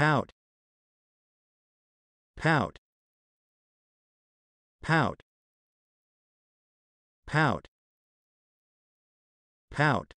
pout pout pout pout pout